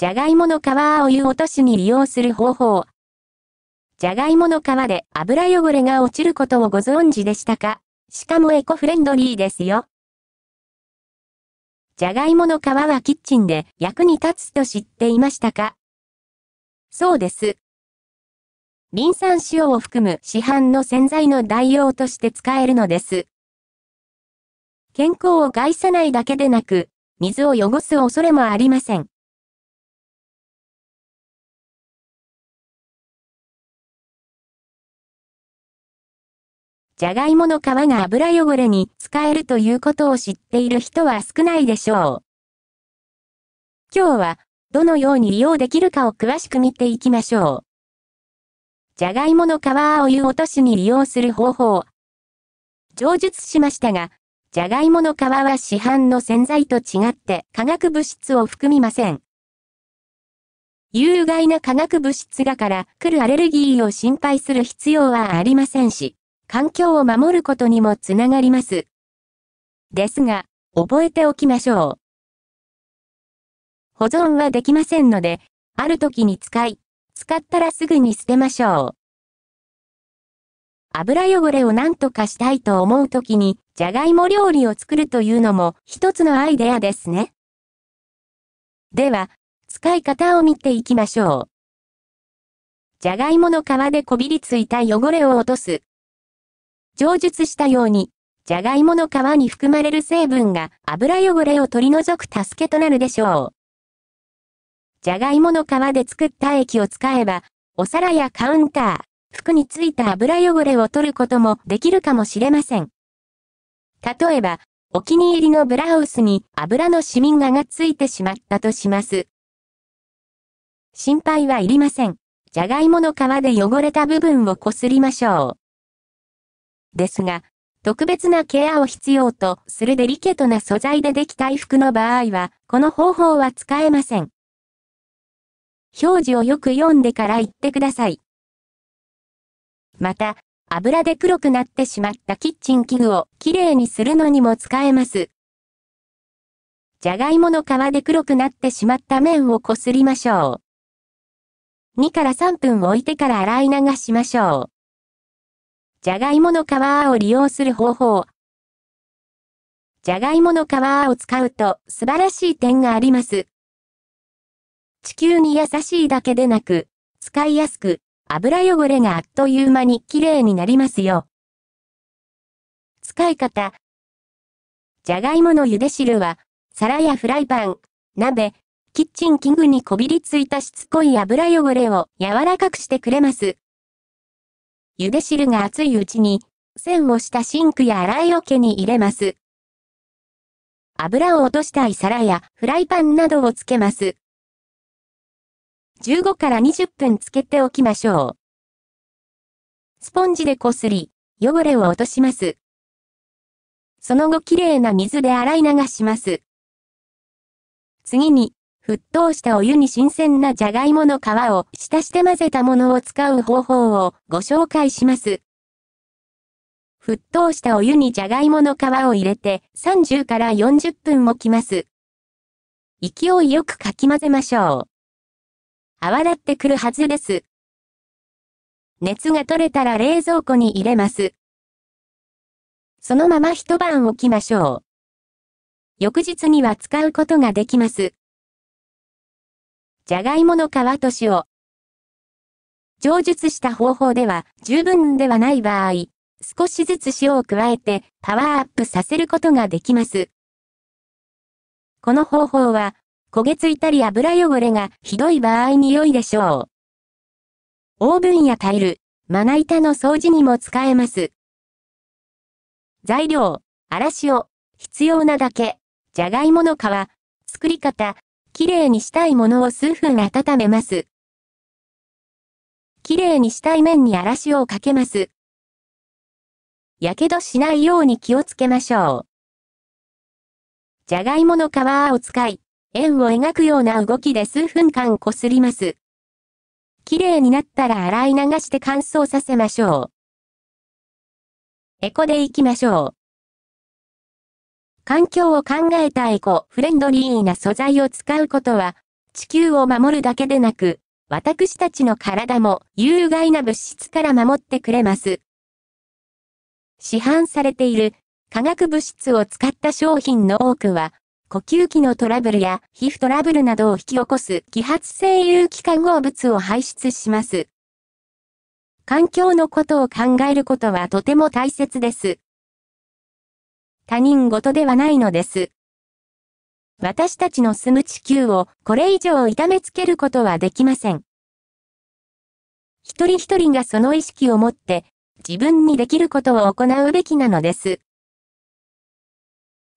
じゃがいもの皮を湯落としに利用する方法。じゃがいもの皮で油汚れが落ちることをご存知でしたかしかもエコフレンドリーですよ。じゃがいもの皮はキッチンで役に立つと知っていましたかそうです。リン酸塩を含む市販の洗剤の代用として使えるのです。健康を害さないだけでなく、水を汚す恐れもありません。じゃがいもの皮が油汚れに使えるということを知っている人は少ないでしょう。今日は、どのように利用できるかを詳しく見ていきましょう。じゃがいもの皮を湯落としに利用する方法。上述しましたが、じゃがいもの皮は市販の洗剤と違って化学物質を含みません。有害な化学物質がから来るアレルギーを心配する必要はありませんし、環境を守ることにもつながります。ですが、覚えておきましょう。保存はできませんので、ある時に使い、使ったらすぐに捨てましょう。油汚れを何とかしたいと思う時に、じゃがいも料理を作るというのも一つのアイデアですね。では、使い方を見ていきましょう。じゃがいもの皮でこびりついた汚れを落とす。上述したように、ジャガイモの皮に含まれる成分が油汚れを取り除く助けとなるでしょう。ジャガイモの皮で作った液を使えば、お皿やカウンター、服についた油汚れを取ることもできるかもしれません。例えば、お気に入りのブラウスに油のシミががついてしまったとします。心配はいりません。じゃがいもの皮で汚れた部分をこすりましょう。ですが、特別なケアを必要とするデリケートな素材でできた衣服の場合は、この方法は使えません。表示をよく読んでから言ってください。また、油で黒くなってしまったキッチン器具をきれいにするのにも使えます。じゃがいもの皮で黒くなってしまった面をこすりましょう。2から3分置いてから洗い流しましょう。じゃがいもの皮を利用する方法。じゃがいもの皮を使うと素晴らしい点があります。地球に優しいだけでなく、使いやすく、油汚れがあっという間に綺麗になりますよ。使い方。じゃがいもの茹で汁は、皿やフライパン、鍋、キッチン器具にこびりついたしつこい油汚れを柔らかくしてくれます。茹で汁が熱いうちに、栓をしたシンクや洗い桶に入れます。油を落としたい皿やフライパンなどをつけます。15から20分つけておきましょう。スポンジでこすり、汚れを落とします。その後きれいな水で洗い流します。次に、沸騰したお湯に新鮮なじゃがいもの皮を浸して混ぜたものを使う方法をご紹介します。沸騰したお湯にじゃがいもの皮を入れて30から40分もきます。勢いよくかき混ぜましょう。泡立ってくるはずです。熱が取れたら冷蔵庫に入れます。そのまま一晩置きましょう。翌日には使うことができます。じゃがいもの皮と塩。上述した方法では十分ではない場合、少しずつ塩を加えてパワーアップさせることができます。この方法は、焦げついたり油汚れがひどい場合に良いでしょう。オーブンやタイル、まな板の掃除にも使えます。材料、し塩、必要なだけ、じゃがいもの皮、作り方、綺麗にしたいものを数分温めます。綺麗にしたい面に嵐をかけます。やけどしないように気をつけましょう。じゃがいもの皮を使い、円を描くような動きで数分間こすります。綺麗になったら洗い流して乾燥させましょう。エコでいきましょう。環境を考えたエコ、フレンドリーな素材を使うことは、地球を守るだけでなく、私たちの体も有害な物質から守ってくれます。市販されている化学物質を使った商品の多くは、呼吸器のトラブルや皮膚トラブルなどを引き起こす揮発性有機化合物を排出します。環境のことを考えることはとても大切です。他人事ではないのです。私たちの住む地球をこれ以上痛めつけることはできません。一人一人がその意識を持って自分にできることを行うべきなのです。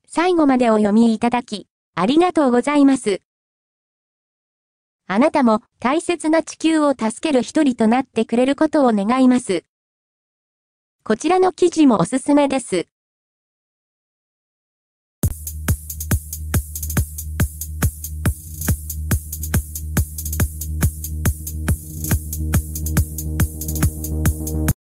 最後までお読みいただき、ありがとうございます。あなたも大切な地球を助ける一人となってくれることを願います。こちらの記事もおすすめです。